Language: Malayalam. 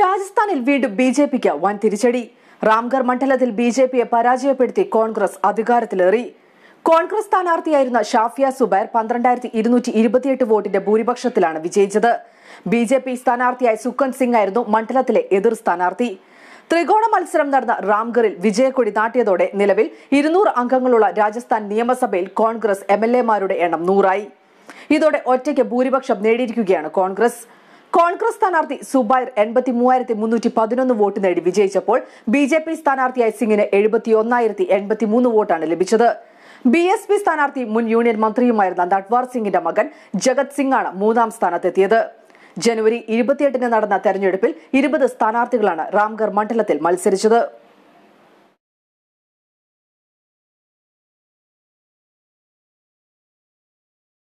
രാജസ്ഥാനിൽ വീണ്ടും ബി ജെ പിക്ക് വൻ തിരിച്ചടി റാംഗർ മണ്ഡലത്തിൽ ബി ജെ പിയെ പരാജയപ്പെടുത്തി കോൺഗ്രസ് അധികാരത്തിലേറി കോൺഗ്രസ് സ്ഥാനാർത്ഥിയായിരുന്ന ഷാഫിയ സുബൈർ പന്ത്രണ്ടായിരത്തി ഇരുന്നൂറ്റി ഇരുപത്തിയെട്ട് വോട്ടിന്റെ ഭൂരിപക്ഷത്തിലാണ് വിജയിച്ചത് ബി ജെ പി സ്ഥാനാർത്ഥിയായ സുക്കൻ സിംഗ് ആയിരുന്നു മണ്ഡലത്തിലെ എതിർ സ്ഥാനാർത്ഥി ത്രികോണ മത്സരം നടന്ന റാംഗറിൽ വിജയക്കൊടി നാട്ടിയതോടെ നിലവിൽ ഇരുന്നൂറ് അംഗങ്ങളുള്ള രാജസ്ഥാൻ നിയമസഭയിൽ കോൺഗ്രസ് എം എൽ എമാരുടെ എണ്ണം നൂറായി ഇതോടെ ഒറ്റയ്ക്ക് ഭൂരിപക്ഷം നേടിയിരിക്കുകയാണ് കോൺഗ്രസ് കോൺഗ്രസ് സ്ഥാനാർത്ഥി സുബൈർ എൺപത്തി മൂവായിരത്തി മുന്നൂറ്റി പതിനൊന്ന് വോട്ട് നേടി വിജയിച്ചപ്പോൾ ബി ജെ പി സ്ഥാനാർത്ഥിയായ സിംഗിന് എഴുപത്തി ഒന്നായിരത്തി എൺപത്തി മൂന്ന് വോട്ടാണ് ലഭിച്ചത് ബി എസ് പി സ്ഥാനാർത്ഥി മുൻ യൂണിയൻ മന്ത്രിയുമായിരുന്ന നട്വാർ സിംഗിന്റെ മകൻ ജഗത് സിംഗാണ് മൂന്നാം സ്ഥാനത്തെത്തിയത് ജനുവരി ഇരുപത്തിയെട്ടിന് നടന്ന തെരഞ്ഞെടുപ്പിൽ ഇരുപത് സ്ഥാനാർത്ഥികളാണ് റാംഗർ മണ്ഡലത്തിൽ മത്സരിച്ചത്